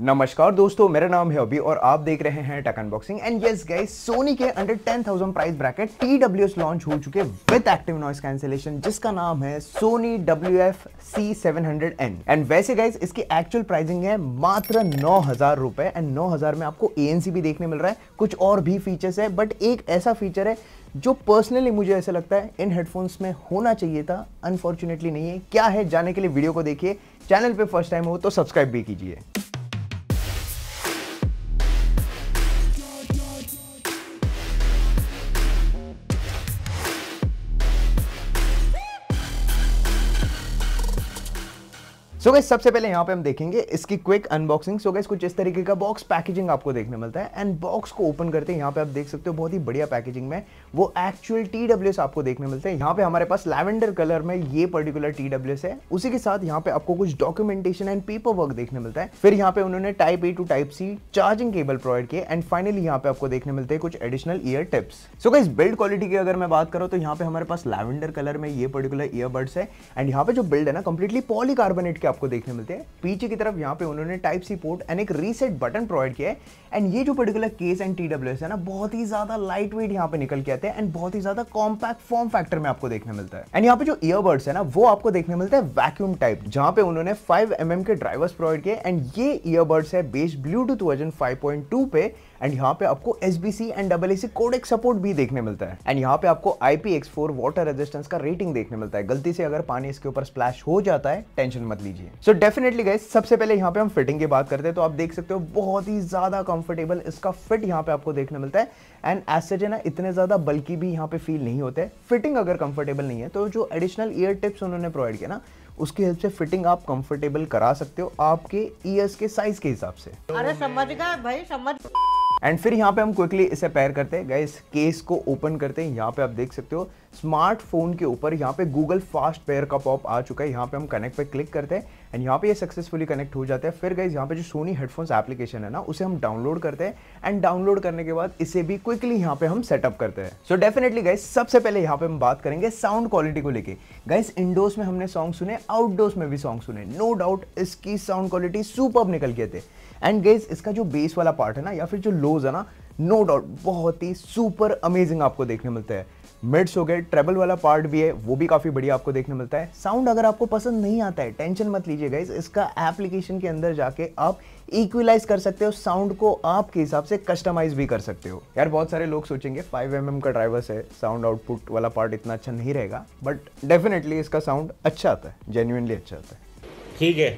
नमस्कार दोस्तों मेरा नाम है अभी और आप देख रहे हैं टक unboxing and yes guys Sony के under 10,000 price bracket T W launch हो चुके विद एक्टिव नॉइस कैंसिलेशन जिसका नाम है Sony W F C seven and वैसे गाइस इसकी एक्चुअल प्राइसिंग है मात्र नौ हजार रुपए एंड नौ हजार में आपको ए भी देखने मिल रहा है कुछ और भी फीचर्स है बट एक ऐसा फीचर है जो पर्सनली मुझे ऐसा लगता है इन हेडफोन्स में होना चाहिए था अनफॉर्चुनेटली नहीं है क्या है जाने के लिए वीडियो को देखिए चैनल पर फर्स्ट टाइम हो तो सब्सक्राइब भी कीजिए सो गाइस सबसे पहले यहाँ पे हम देखेंगे इसकी क्विक अनबॉक्सिंग सो गाइस कुछ इस तरीके का बॉक्स पैकेजिंग आपको देखने मिलता है एंड बॉक्स को ओपन करते हैं यहाँ पे आप देख सकते हो बहुत ही बढ़िया पैकेजिंग में वो एक्चुअल टी आपको देखने मिलते हैं यहाँ पे हमारे पास लैवेंडर कलर में ये पर्टिकुलर टी है उसी के साथ यहाँ पे आपको कुछ डॉक्यूमेंटेशन एंड पेपर वर्क देखने मिलता है फिर यहाँ पे उन्होंने type A to type C charging cable provide किए एंड फाइनली यहाँ पे आपको देखने मिलते हैं कुछ additional ear tips so guys build quality की अगर मैं बात करूँ तो यहाँ पे हमारे पास लैवेंडर कलर में ये पर्टिकुलर ईयरबड्स है एंड यहाँ पे जो बिल्ड है ना कंप्लीटली पॉलीकार्बोनेट के आपको देखने मिलते हैं पीछे की तरफ यहाँ पे उन्होंने टाइप सी पोर्ट एंड एक रीसेट बटन प्रोवाइड किया है एंड ये जो particular case and T W S है ना बहुत ही ज्यादा लाइट वेट यहाँ पे निकल के आते हैं एंड बहुत ही ज्यादा कॉम्पैक्ट फॉर्म फैक्टर में आपको देखने मिलता है एंड यहाँ पे जो ईयरबड्स है ना वो आपको देखने मिलते हैं वैक्यूम टाइप जहाँ पे उन्होंने फाइव एम mm के ड्राइवर्स प्रोवाइड किए एंड ये ईयरबड्स है बेस ब्लूटूथ वर्जन 5.2 पे एंड यहाँ पे आपको S B C and double A C codec support भी देखने मिलता है एंड यहाँ पे आपको I P X four water resistance का रेटिंग देखने मिलता है गलती से अगर पानी इसके ऊपर स्प्लैश हो जाता है टेंशन मत लीजिए सो डेफिनेटली गए सबसे पहले यहाँ पे हम फिटिंग की बात करते हैं तो आप देख सकते हो बहुत ही ज्यादा कम्फर्ट कंफर्टेबल इसका फिट यहाँ पे आपको देखने मिलता है एंड एज सच है ना इतने ज़्यादा बल्कि भी यहाँ पे फील नहीं होते फिटिंग अगर कंफर्टेबल नहीं है तो जो एडिशनल ईयर टिप्स उन्होंने प्रोवाइड किया ना उसके हेल्प से फिटिंग आप कंफर्टेबल करा सकते हो आपके ईयर्स के साइज के हिसाब से अरे समझ गए भाई समझ एंड फिर यहाँ पे हम क्विकली इसे पैर करते हैं गाइस केस को ओपन करते हैं यहाँ पे आप देख सकते हो स्मार्टफोन के ऊपर यहाँ पे गूगल फास्ट पेयर का पॉप आ चुका है यहाँ पे हम कनेक्ट पे क्लिक करते हैं एंड यहाँ पे ये सक्सेसफुली कनेक्ट हो जाता है फिर गाइज यहाँ पे जो सोनी हेडफोन्स एप्लीकेशन है ना उसे हम डाउनलोड करते हैं एंड डाउनलोड करने के बाद इसे भी क्विकली यहाँ पे हम सेटअप करते हैं सो डेफिनेटली गाइज सबसे पहले यहाँ पे हम बात करेंगे साउंड क्वालिटी को लेकर गाइज इंडोर्स में हमने सॉन्ग सुने आउटडोर्स में भी सॉन्ग सुने नो डाउट इसकी साउंड क्वालिटी सुपर निकल गए थे एंड गाइज इसका जो बेस वाला पार्ट है ना या फिर जो लोज है ना नो no डाउट बहुत ही सुपर अमेजिंग आपको देखने मिलता है मिड्स हो गए ट्रेबल वाला पार्ट भी है वो भी काफ़ी बढ़िया आपको देखने मिलता है साउंड अगर आपको पसंद नहीं आता है टेंशन मत लीजिए गाइज इसका एप्लीकेशन के अंदर जाके आप इक्वलाइज कर सकते हो साउंड को आपके हिसाब से कस्टमाइज भी कर सकते हो यार बहुत सारे लोग सोचेंगे 5 एम का ड्राइवर्स है साउंड आउटपुट वाला पार्ट इतना अच्छा नहीं रहेगा बट डेफिनेटली इसका साउंड अच्छा आता है जेन्यूनली अच्छा आता है ठीक है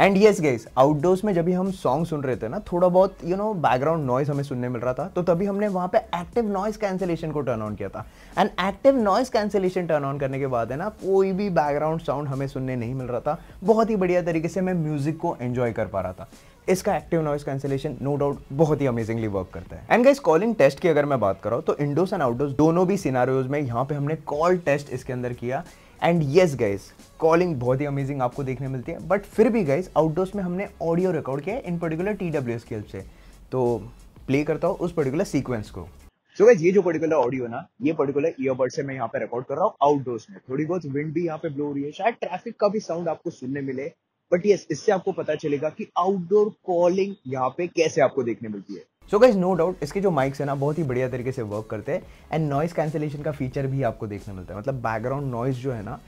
एंड येस गाइस आउटडोर्स में जब भी हम सॉन्ग सुन रहे थे ना थोड़ा बहुत यू नो बैकग्राउंड नॉइज़ हमें सुनने मिल रहा था तो तभी हमने वहाँ पे एक्टिव नॉइज कैंसिलेशन को टर्न ऑन किया था and active noise cancellation turn on करने के बाद है ना कोई भी बैकग्राउंड साउंड हमें सुनने नहीं मिल रहा था बहुत ही बढ़िया तरीके से मैं म्यूजिक को एंजॉय कर पा रहा था इसका active noise cancellation no doubt बहुत ही अमेजिंगली वर्क करता है एंड गाइस कॉलिंग टेस्ट की अगर मैं बात करूँ तो इंडोर्स एंड आउटडोर्स दोनों भी सिनारियोज में यहाँ पे हमने कॉल टेस्ट इसके अंदर किया एंड येस गाइज कॉलिंग बहुत ही अमेजिंग आपको देखने मिलती है बट फिर भी गाइज आउटडोर्स में हमने ऑडियो रिकॉर्ड किया है in particular T W S की हेल्प से तो प्ले करता हूँ उस पर्टिकुलर सीक्वेंस को सो so ये जो पर्टिकुलर ऑडियो ना ये पर्टिकुलर ईयरबड से मैं यहाँ पे रिकॉर्ड कर रहा हूँ आउटडोर्स में थोड़ी बहुत विंड भी यहाँ पे ब्लो हो रही है शायद ट्रैफिक का भी साउंड आपको सुनने मिले बट यस इससे आपको पता चलेगा कि आउटडोर कॉलिंग यहाँ पे कैसे आपको देखने मिलती है सो गाइज नो डाउट इसके जो माइक्स है ना बहुत ही बढ़िया तरीके से वर्क करते हैं एंड नॉइस कैंसिलेशन का फीचर भी आपको देखने मिलता है मतलब बैकग्राउंड नॉइज जो है ना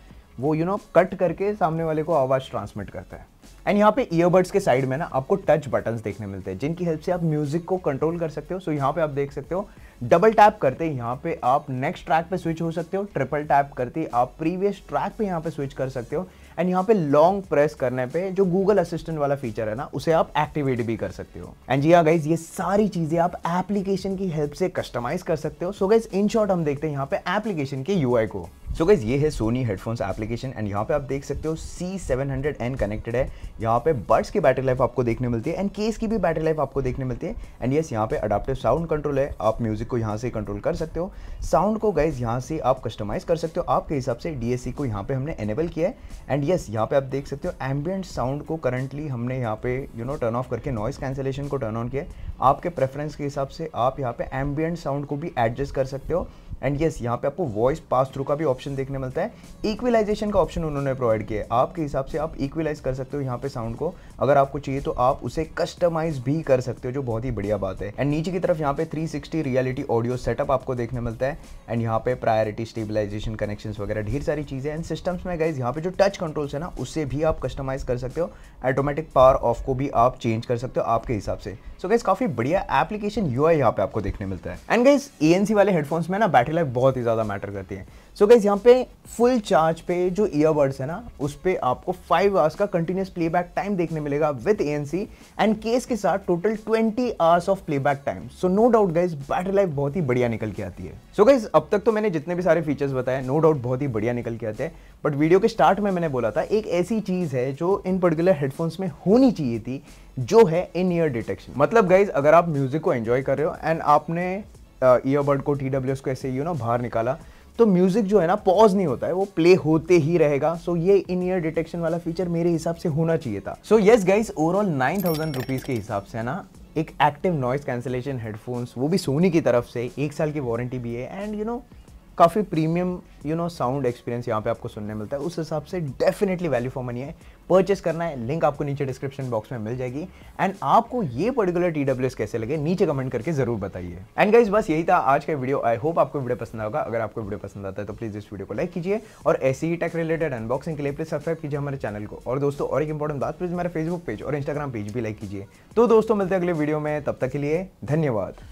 वो you you know know, cut करके सामने वाले को आवाज़ ट्रांसमिट करता है एंड यहाँ पे ईयरबड्स के साइड में ना आपको टच बटन्स देखने मिलते हैं जिनकी हेल्प से आप म्यूजिक को कंट्रोल कर सकते हो सो so, यहाँ पे आप देख सकते हो डबल टैप करते यहाँ पे आप नेक्स्ट ट्रैक पे स्विच हो सकते हो ट्रिपल टैप करते आप प्रीवियस ट्रैक पे यहाँ पे स्विच कर सकते हो एंड यहाँ पे लॉन्ग प्रेस करने पे जो गूगल असिस्टेंट वाला फीचर है ना उसे आप एक्टिवेट भी कर सकते हो एंड जी हाँ गाइज ये सारी चीज़ें आप एप्लीकेशन की हेल्प से कस्टमाइज कर सकते हो सो गाइज इन शॉर्ट हम देखते हैं यहाँ पे एप्लीकेशन के यू को सो so गाइज ये है सोनी हेडफोन्स एप्लीकेशन एंड यहाँ पे आप देख सकते हो C seven hundred N connected है यहाँ पे बर्ड्स की बैटरी लाइफ आपको देखने मिलती है एंड केस की भी बैटरी लाइफ आपको देखने मिलती है एंड येस यहाँ पे अडाप्टिव साउंड कंट्रोल है आप म्यूजिक को यहाँ से कंट्रोल कर सकते हो साउंड को गाइज यहाँ से आप कस्टमाइज कर सकते हो आपके हिसाब से डी को यहाँ पे हमने एनेबल किया है एंड येस यहाँ पे आप देख सकते हो एम्बियंट साउंड को करंटली हमने यहाँ पे यू नो टर्न ऑफ करके नॉइस कैंसिलेशन को टर्न ऑन किया है आपके प्रेफरेंस के हिसाब से आप यहाँ पे एम्बियंट साउंड को भी एडजस्ट कर सकते हो एंड येस यहाँ पे आपको वॉइस पास थ्रू का भी ऑप्शन देखने मिलता है इक्विलाइजेशन का ऑप्शन उन्होंने प्रोवाइड किया है आपके हिसाब से आप इक्विलाइज कर सकते हो यहाँ पे साउंड को अगर आपको चाहिए तो आप उसे कस्टमाइज भी कर सकते हो जो बहुत ही बढ़िया बात है एंड नीचे की तरफ यहाँ पे 360 रियलिटी ऑडियो सेटअप आपको देखने मिलता है एंड यहाँ पे प्रायोरिटी स्टेबिलाइजेशन कनेक्शन वगैरह ढेर सारी चीज़ें एंड सिस्टम्स में गाइज यहाँ पे जो टच कंट्रोल्स है ना उससे भी आप कस्टमाइज कर सकते हो ऑटोमेटिक पावर ऑफ को भी आप चेंज कर सकते हो आपके हिसाब से सो so गाइज काफ़ी बढ़िया एप्लीकेशन यू यहाँ पे आपको देखने मिलता है एंड गाइज ए वाले हेडफोन्स में ना बैटरी बैटरी लाइफ बहुत ही ज़्यादा मैटर करती है सो गाइज यहाँ पे फुल चार्ज पे जो ईयरबड्स है ना उस पर आपको फाइव आवर्स का कंटिन्यूस प्लेबैक टाइम देखने मिलेगा विद ए एंड केस के साथ total twenty hours of playback time so no doubt guys battery life बहुत ही बढ़िया निकल के आती है सो so गाइज अब तक तो मैंने जितने भी सारे फीचर्स बताए नो डाउट बहुत ही बढ़िया निकल के आते हैं बट वीडियो के स्टार्ट में मैंने बोला था एक ऐसी चीज़ है जो इन पर्टिकुलर हेडफोन्स में होनी चाहिए थी जो है इन ईयर डिटेक्शन मतलब गाइज अगर आप म्यूजिक को एंजॉय कर रहे हो एंड आपने ईयरबड uh, को टी को ऐसे यू नो बाहर निकाला तो म्यूज़िक जो है ना पॉज नहीं होता है वो प्ले होते ही रहेगा सो so, ये इन ईयर डिटेक्शन वाला फीचर मेरे हिसाब से होना चाहिए था so yes guys overall nine thousand rupees के हिसाब से है ना एक एक्टिव नॉइस कैंसिलेशन हेडफोन्स वो भी सोनी की तरफ से एक साल की वारंटी भी है एंड यू नो काफ़ी premium you know sound experience यहाँ पे आपको सुनने मिलता है उस हिसाब से डेफिनेटली वैल्यू फॉर मनी है परचेस करना है लिंक आपको नीचे डिस्क्रिप्शन बॉक्स में मिल जाएगी एंड आपको ये पर्टिकुलर टी डब्ल्यू कैसे लगे नीचे कमेंट करके जरूर बताइए एंड गाइज बस यही था आज का वीडियो आई होप आपको वीडियो पसंद आएगा अगर आपको वीडियो पसंद आता है तो प्लीज़ इस वीडियो को लाइक कीजिए और ऐसी ही टेक रिलेटेड अनबॉक्सिंग के लिए प्लीज सब्सक्राइब कीजिए हमारे चैनल को और दोस्तों और एक इंपॉर्टेंट बात प्लीज मेरे फेसबुक पेज और इंस्टाग्राम पेज भी लाइक कीजिए तो दोस्तों मिलते हैं अगले वीडियो में तब तक के लिए धन्यवाद